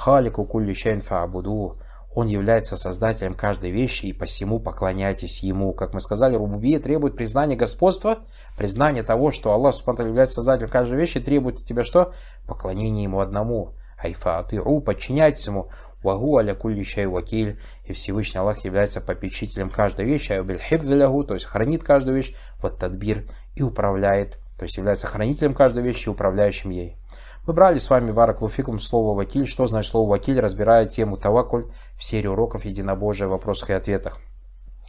Халику кулли шайн фа'будух. Он является создателем каждой вещи, и посему поклоняйтесь Ему. Как мы сказали, рубубия требует признания господства, признания того, что Аллах Субтитры является создателем каждой вещи, требует от тебя что? Поклонение Ему одному. Айфа, ты ру, подчиняйтесь Ему. Вагу аля кулли шай вакиль. И Всевышний Аллах является попечителем каждой вещи, айбиль хивдалягу, то есть хранит каждую вещь, вот тадбир, и управляет, то есть является хранителем каждой вещи и управляющим ей. Мы брали с вами Бараклуфикум слово «вакиль». Что значит слово «вакиль», разбирая тему «Тавакуль» в серии уроков «Единобожие в вопросах и ответах».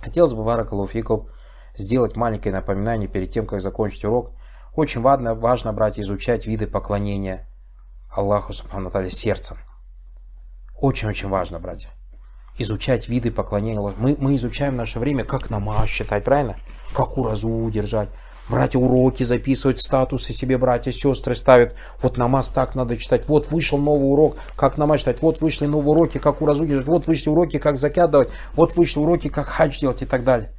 Хотелось бы Бараклуфикум сделать маленькое напоминание перед тем, как закончить урок. Очень важно, важно брать и изучать виды поклонения Аллаху Субхану Наталья сердцем. Очень-очень важно, братья. Изучать виды поклонения. Мы, мы изучаем в наше время, как намаз считать, правильно? Как уразу держать, брать уроки, записывать статусы себе братья, сестры ставят. Вот намаз так надо читать. Вот вышел новый урок, как намаз читать. Вот вышли новые уроки, как уразу держать. Вот вышли уроки, как закят Вот вышли уроки, как хадж делать и так далее.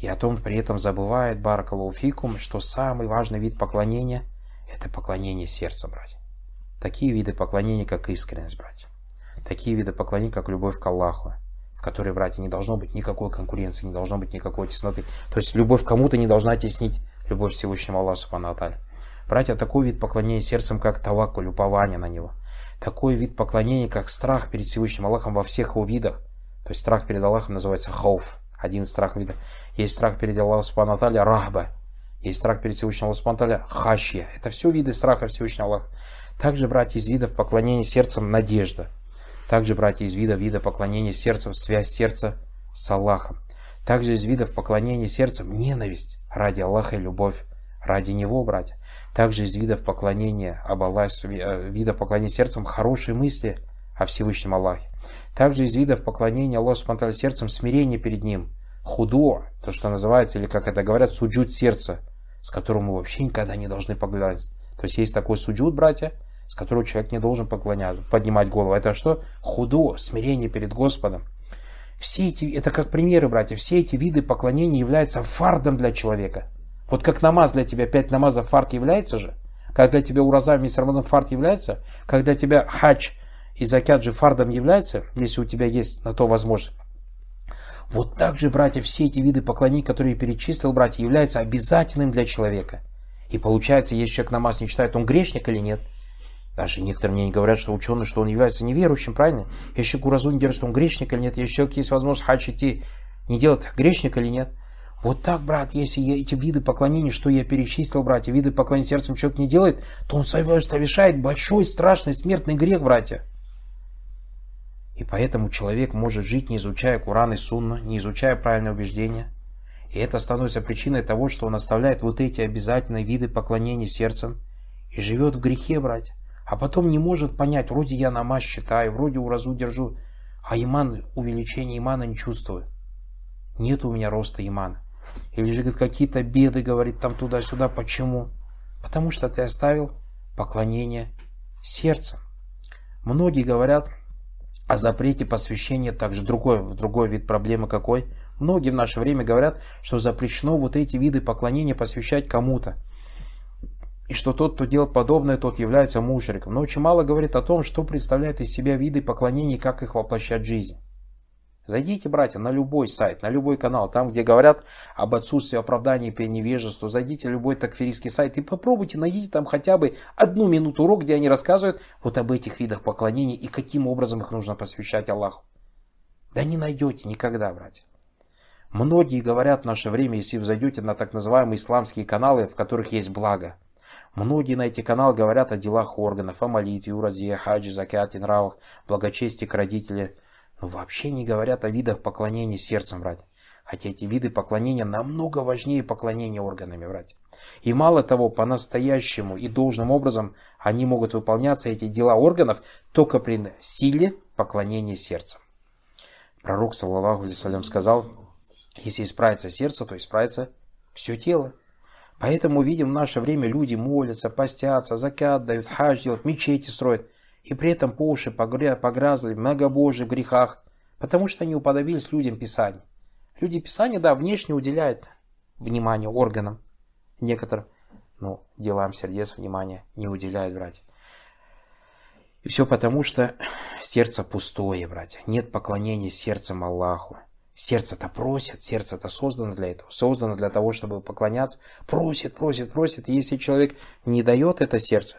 И о том при этом забывает Баракалауфикум, что самый важный вид поклонения – это поклонение сердца, братья. Такие виды поклонения, как искренность, братья. Такие виды поклонения, как любовь к Аллаху, в которой, братья, не должно быть никакой конкуренции, не должно быть никакой тесноты. То есть любовь кому-то не должна теснить любовь Всевышнего Аллаха Субхану Братья, такой вид поклонения сердцем, как тавакуль, упование на него. Такой вид поклонения, как страх перед Всевышним Аллахом во всех его видах. То есть страх перед Аллахом называется хауф, один из страх вида. Есть страх перед Аллахом Субхану рахба. Есть страх перед Всевышним Аллахом Субхану хашья. Это все виды страха Всевышнего Аллаха. Также, братья, из видов поклонения сердцем надежда. Также, братья, из вида вида поклонения сердцем связь сердца с Аллахом. Также из видов поклонения сердцем ненависть ради Аллаха и любовь ради Него, братья. Также из видов поклонения об Аллахе, э, видов поклонения сердцем хорошие мысли о Всевышнем Аллахе. Также из видов поклонения Аллаху Субтитры сердцем смирение перед Ним, худо, то, что называется, или как это говорят, суджуд сердца, с которым мы вообще никогда не должны поглядывать. То есть есть такой суджуд, братья, с которого человек не должен поклоняться, поднимать голову. Это что? Худо, смирение перед Господом. Все эти, это как примеры, братья, все эти виды поклонения являются фардом для человека. Вот как намаз для тебя, пять намазов фард является же, как для тебя ураза и сарманом фард является, как для тебя хач и закят же фардом является, если у тебя есть на то возможность. Вот так же, братья, все эти виды поклонений, которые я перечислил, братья, являются обязательным для человека. И получается, если человек намаз не читает, он грешник или нет – даже некоторые мне не говорят, что ученый, что он является неверующим, правильно? Я еще куразу не держу, что он грешник или нет. Я еще есть возможность хач идти, не делать грешник или нет. Вот так, брат, если я эти виды поклонения, что я перечислил, братья, виды поклонения сердцем человек не делает, то он совершает большой, страшный, смертный грех, братья. И поэтому человек может жить, не изучая Куран и Сунну, не изучая правильные убеждения. И это становится причиной того, что он оставляет вот эти обязательные виды поклонения сердцем и живет в грехе, братья. А потом не может понять, вроде я намаз считаю, вроде уразу держу, а иман, увеличение имана не чувствую. Нет у меня роста имана. Или же, говорит, какие-то беды, говорит, там туда-сюда. Почему? Потому что ты оставил поклонение сердцем. Многие говорят о запрете посвящения, также другой, в другой вид проблемы какой. Многие в наше время говорят, что запрещено вот эти виды поклонения посвящать кому-то и что тот, кто делает подобное, тот является мушриком, но очень мало говорит о том, что представляет из себя виды поклонений как их воплощать в жизнь. Зайдите, братья, на любой сайт, на любой канал, там, где говорят об отсутствии оправдания при невежеству, зайдите в любой такферистский сайт и попробуйте, найдите там хотя бы одну минуту урок, где они рассказывают вот об этих видах поклонений и каким образом их нужно посвящать Аллаху. Да не найдете никогда, братья. Многие говорят в наше время, если вы зайдете на так называемые исламские каналы, в которых есть благо – Многие на эти каналы говорят о делах органов, о молитве, уразе, хаджи, закяте, нравах, благочестии к родителям, но вообще не говорят о видах поклонения сердцем, брать. Хотя эти виды поклонения намного важнее поклонения органами, брать. И мало того, по-настоящему и должным образом они могут выполняться, эти дела органов, только при силе поклонения сердцем. Пророк, саллаху алейсалям, сказал, если исправится сердце, то исправится все тело. Поэтому видим в наше время люди молятся, постятся, закят дают, хадж делают, мечети строят. И при этом по уши погрязли многобожие в грехах, потому что они уподобились людям Писания. Люди Писания, да, внешне уделяют внимание органам некоторым, но ну, делам сердец внимания не уделяют, братья. И все потому, что сердце пустое, братья. Нет поклонения сердцем Аллаху. Сердце-то просит, сердце-то создано для этого, создано для того, чтобы поклоняться. Просит, просит, просит. И если человек не дает это сердце,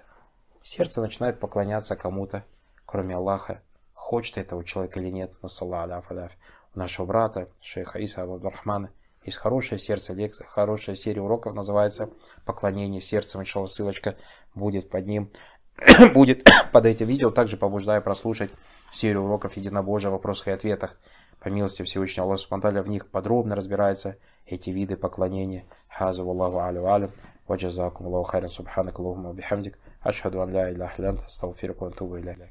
сердце начинает поклоняться кому-то, кроме Аллаха. Хочет этого человека или нет, насалла аляф аляф. У нашего брата, шейха Иса Абдурахмана, есть хорошее сердце лекция, хорошая серия уроков называется «Поклонение сердцем». Иншалла, ссылочка будет под ним, будет под этим видео. Также побуждаю прослушать серию уроков единобожия в вопросах и ответах. По милости Всевышнего Аллаха Субтитры в них подробно разбираются эти виды поклонения. Хаза Аллаху алю алю. Ваджазакум Аллаху хайран субханак Аллахума бихамдик. Ашхаду ан ля илля ахлянт. Асталфирку антубу илля.